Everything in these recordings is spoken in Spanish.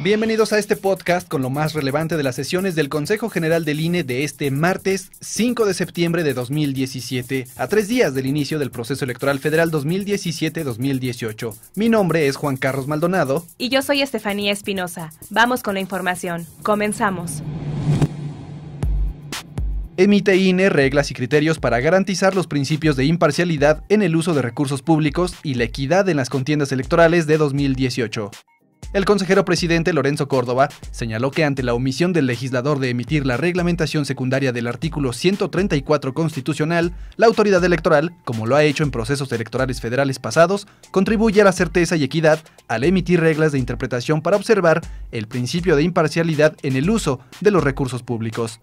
Bienvenidos a este podcast con lo más relevante de las sesiones del Consejo General del INE de este martes 5 de septiembre de 2017, a tres días del inicio del proceso electoral federal 2017-2018. Mi nombre es Juan Carlos Maldonado. Y yo soy Estefanía Espinosa. Vamos con la información. Comenzamos. Emite INE reglas y criterios para garantizar los principios de imparcialidad en el uso de recursos públicos y la equidad en las contiendas electorales de 2018. El consejero presidente Lorenzo Córdoba señaló que ante la omisión del legislador de emitir la reglamentación secundaria del artículo 134 constitucional, la autoridad electoral, como lo ha hecho en procesos electorales federales pasados, contribuye a la certeza y equidad al emitir reglas de interpretación para observar el principio de imparcialidad en el uso de los recursos públicos.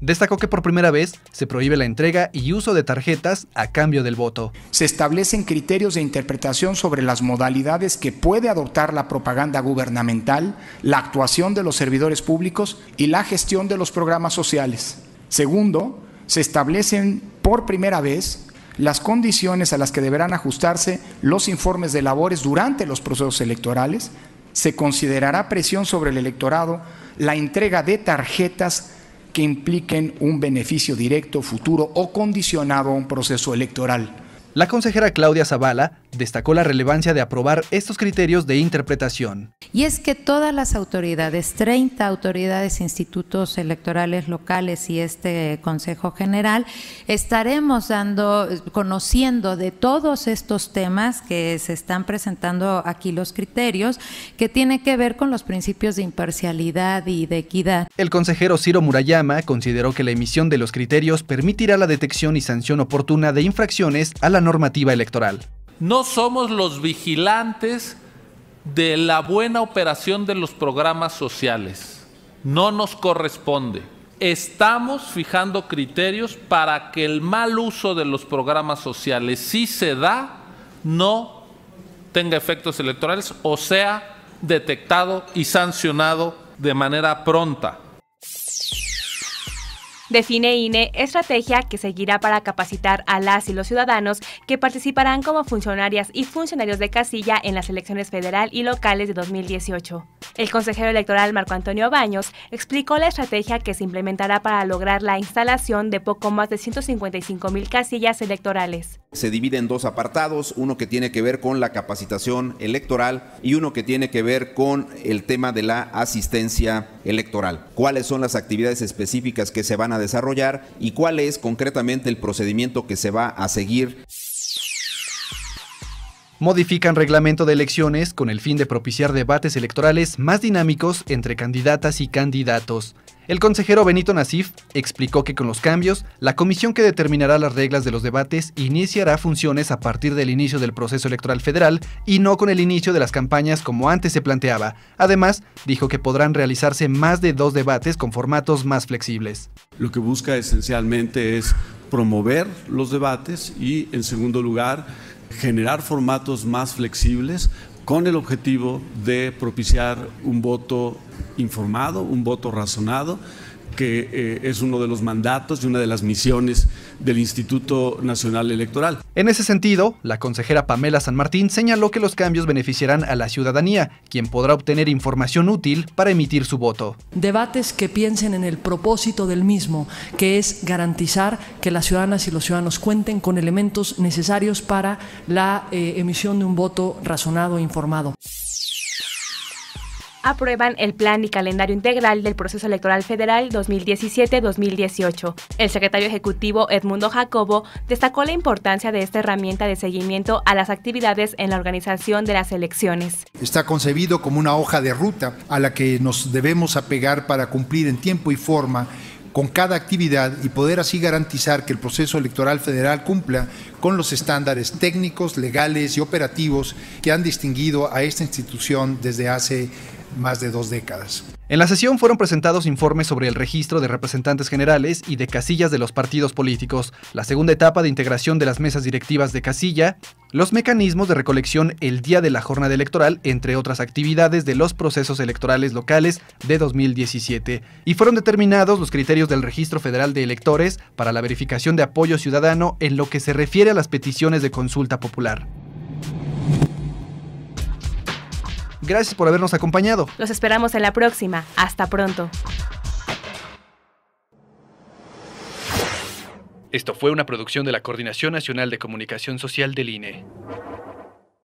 Destacó que por primera vez se prohíbe la entrega y uso de tarjetas a cambio del voto. Se establecen criterios de interpretación sobre las modalidades que puede adoptar la propaganda gubernamental, la actuación de los servidores públicos y la gestión de los programas sociales. Segundo, se establecen por primera vez las condiciones a las que deberán ajustarse los informes de labores durante los procesos electorales. Se considerará presión sobre el electorado la entrega de tarjetas que impliquen un beneficio directo, futuro o condicionado a un proceso electoral. La consejera Claudia Zavala Destacó la relevancia de aprobar estos criterios de interpretación. Y es que todas las autoridades, 30 autoridades, institutos electorales locales y este Consejo General, estaremos dando, conociendo de todos estos temas que se están presentando aquí los criterios, que tiene que ver con los principios de imparcialidad y de equidad. El consejero Ciro Murayama consideró que la emisión de los criterios permitirá la detección y sanción oportuna de infracciones a la normativa electoral no somos los vigilantes de la buena operación de los programas sociales. No nos corresponde. Estamos fijando criterios para que el mal uso de los programas sociales, si se da, no tenga efectos electorales o sea detectado y sancionado de manera pronta. Define INE estrategia que seguirá para capacitar a las y los ciudadanos que participarán como funcionarias y funcionarios de casilla en las elecciones federal y locales de 2018. El consejero electoral Marco Antonio Baños explicó la estrategia que se implementará para lograr la instalación de poco más de 155 mil casillas electorales. Se divide en dos apartados, uno que tiene que ver con la capacitación electoral y uno que tiene que ver con el tema de la asistencia electoral, cuáles son las actividades específicas que se van a desarrollar y cuál es concretamente el procedimiento que se va a seguir. Modifican reglamento de elecciones con el fin de propiciar debates electorales más dinámicos entre candidatas y candidatos. El consejero Benito Nasif explicó que con los cambios, la comisión que determinará las reglas de los debates iniciará funciones a partir del inicio del proceso electoral federal y no con el inicio de las campañas como antes se planteaba. Además, dijo que podrán realizarse más de dos debates con formatos más flexibles. Lo que busca esencialmente es promover los debates y, en segundo lugar, generar formatos más flexibles con el objetivo de propiciar un voto informado, un voto razonado, que eh, es uno de los mandatos y una de las misiones del Instituto Nacional Electoral. En ese sentido, la consejera Pamela San Martín señaló que los cambios beneficiarán a la ciudadanía, quien podrá obtener información útil para emitir su voto. Debates que piensen en el propósito del mismo, que es garantizar que las ciudadanas y los ciudadanos cuenten con elementos necesarios para la eh, emisión de un voto razonado e informado aprueban el plan y calendario integral del proceso electoral federal 2017-2018. El secretario ejecutivo Edmundo Jacobo destacó la importancia de esta herramienta de seguimiento a las actividades en la organización de las elecciones. Está concebido como una hoja de ruta a la que nos debemos apegar para cumplir en tiempo y forma con cada actividad y poder así garantizar que el proceso electoral federal cumpla con los estándares técnicos, legales y operativos que han distinguido a esta institución desde hace más de dos décadas. En la sesión fueron presentados informes sobre el registro de representantes generales y de casillas de los partidos políticos, la segunda etapa de integración de las mesas directivas de casilla, los mecanismos de recolección el día de la jornada electoral, entre otras actividades de los procesos electorales locales de 2017, y fueron determinados los criterios del Registro Federal de Electores para la verificación de apoyo ciudadano en lo que se refiere a las peticiones de consulta popular. Gracias por habernos acompañado. Los esperamos en la próxima. Hasta pronto. Esto fue una producción de la Coordinación Nacional de Comunicación Social del INE.